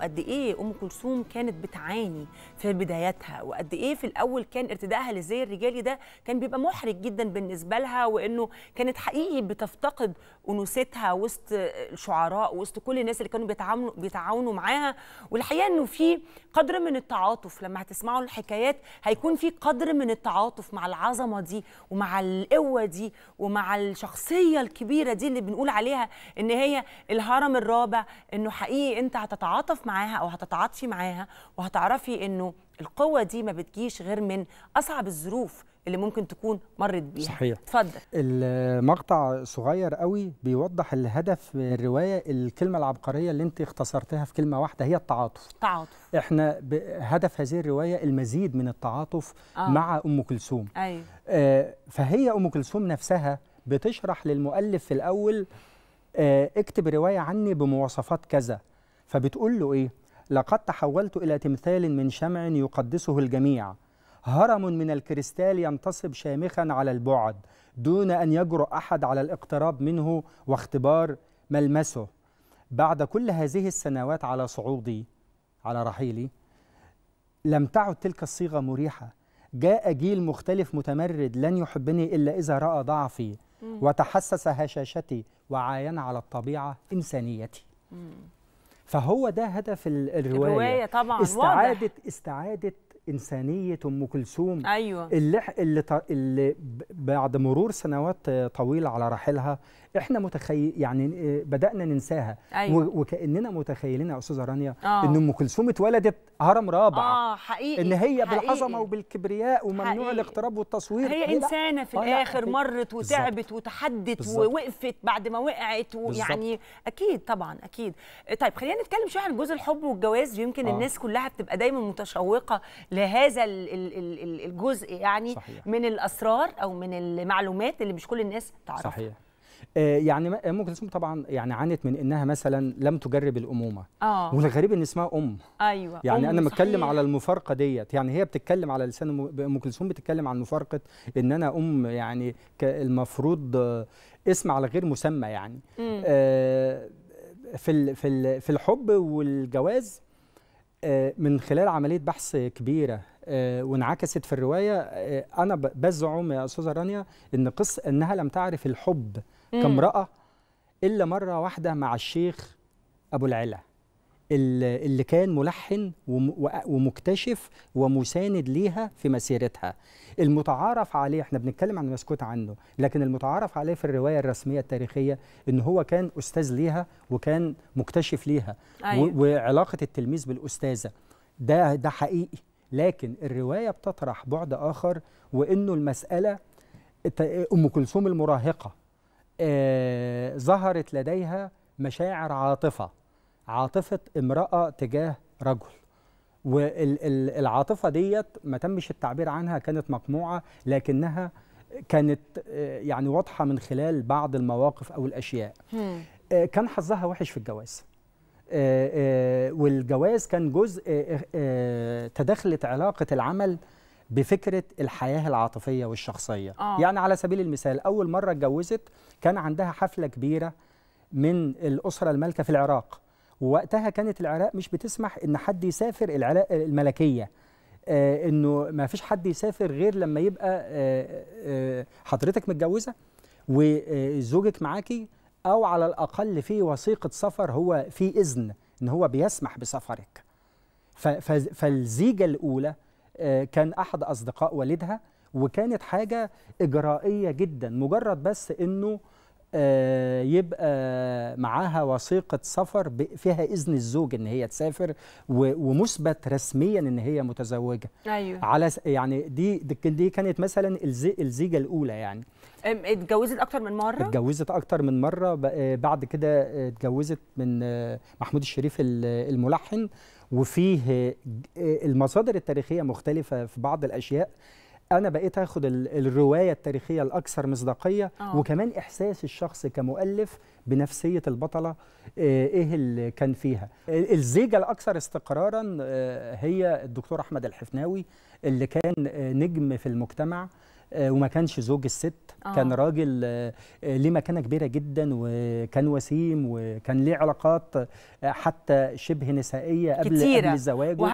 وقد ايه ام كلثوم كانت بتعاني في بداياتها وقد ايه في الاول كان ارتدائها للزي الرجالي ده كان بيبقى محرج جدا بالنسبه لها وانه كانت حقيقي بتفتقد انوثتها وسط الشعراء وسط كل الناس اللي كانوا بيتعاونوا بيتعاونوا معاها والحقيقه انه في قدر من التعاطف لما هتسمعوا الحكايات هيكون في قدر من التعاطف مع العظمه دي ومع القوه دي ومع الشخصيه الكبيره دي اللي بنقول عليها ان هي الهرم الرابع انه حقيقي انت هتتعاطف معاها او هتتعاطفي معاها وهتعرفي انه القوه دي ما بتجيش غير من اصعب الظروف اللي ممكن تكون مرت بيها صحيح اتفضل المقطع صغير قوي بيوضح الهدف من الروايه الكلمه العبقريه اللي انت اختصرتها في كلمه واحده هي التعاطف التعاطف احنا هدف هذه الروايه المزيد من التعاطف آه. مع ام كلثوم ايوه آه فهي ام كلثوم نفسها بتشرح للمؤلف في الاول آه اكتب روايه عني بمواصفات كذا فبتقول له إيه؟ لقد تحولت إلى تمثال من شمع يقدسه الجميع هرم من الكريستال ينتصب شامخا على البعد دون أن يجرؤ أحد على الاقتراب منه واختبار ملمسه بعد كل هذه السنوات على صعودي على رحيلي لم تعد تلك الصيغة مريحة جاء جيل مختلف متمرد لن يحبني إلا إذا رأى ضعفي وتحسس هشاشتي وعاين على الطبيعة إنسانيتي فهو ده هدف الروايه الروايه طبعا استعاده واضح. استعاده انسانيه ام كلثوم ايوه اللي, اللي, اللي بعد مرور سنوات طويله على رحيلها احنا متخيل يعني آه، بدانا ننساها أيوة. وكاننا متخيلين يا استاذه رانيا آه. ان ام كلثوم اتولدت هرم رابع اه حقيقي ان هي بالعظمه وبالكبرياء وممنوع الاقتراب والتصوير هي انسانه في آه، الاخر مرت وتعبت بالزبط. وتحدت بالزبط. ووقفت بعد ما وقعت ويعني اكيد طبعا اكيد طيب خلينا نتكلم شويه عن جزء الحب والجواز يمكن آه. الناس كلها بتبقى دايما متشوقه لهذا الجزء يعني صحيح. من الاسرار او من المعلومات اللي مش كل الناس تعرفها صحيح آه، يعني ام كلثوم طبعا يعني عانت من انها مثلا لم تجرب الامومه اه والغريب ان اسمها ام ايوه يعني أم انا بتكلم على المفارقه ديت يعني هي بتتكلم على لسان ام كلثوم بتتكلم عن مفارقه ان انا ام يعني المفروض اسم على غير مسمى يعني آه في في في الحب والجواز آه من خلال عمليه بحث كبيره آه، وانعكست في الروايه آه، انا بزعم يا استاذه رانيا ان قص انها لم تعرف الحب كامراه الا مره واحده مع الشيخ ابو العلا اللي كان ملحن ومكتشف ومساند ليها في مسيرتها المتعارف عليه احنا بنتكلم عن مسكوت عنه لكن المتعارف عليه في الروايه الرسميه التاريخيه ان هو كان استاذ ليها وكان مكتشف ليها أيوة. وعلاقه التلميذ بالاستاذه ده ده حقيقي لكن الروايه بتطرح بعد اخر وانه المساله ام كلثوم المراهقه آه، ظهرت لديها مشاعر عاطفة عاطفة امرأة تجاه رجل والعاطفة ديت ما تمش التعبير عنها كانت مقموعة لكنها كانت آه، يعني واضحة من خلال بعض المواقف أو الأشياء آه، كان حظها وحش في الجواز والجواز كان جزء تدخلت علاقة العمل بفكره الحياه العاطفيه والشخصيه آه. يعني على سبيل المثال اول مره اتجوزت كان عندها حفله كبيره من الاسره المالكه في العراق ووقتها كانت العراق مش بتسمح ان حد يسافر العراق الملكيه آه انه ما فيش حد يسافر غير لما يبقى آه آه حضرتك متجوزه وزوجك معاكي او على الاقل في وثيقه سفر هو في اذن ان هو بيسمح بسفرك فالزيجه الاولى آه، كان احد اصدقاء والدها وكانت حاجه اجرائيه جدا مجرد بس انه آه، يبقى معاها وثيقه سفر فيها اذن الزوج ان هي تسافر ومثبت رسميا ان هي متزوجه ايوه على يعني دي دي كانت مثلا الزيجه الاولى يعني اتجوزت اكتر من مره اتجوزت اكتر من مره بعد كده اتجوزت من آه، محمود الشريف الملحن وفيه المصادر التاريخيه مختلفه في بعض الاشياء انا بقيت اخد الروايه التاريخيه الاكثر مصداقيه أوه. وكمان احساس الشخص كمؤلف بنفسيه البطله آه، ايه اللي كان فيها الزيجه الاكثر استقرارا آه، هي الدكتور احمد الحفناوي اللي كان آه، نجم في المجتمع آه، وما كانش زوج الست آه. كان راجل آه، آه، ليه مكانه كبيره جدا وكان وسيم وكان ليه علاقات حتى شبه نسائيه قبل قبل زواجه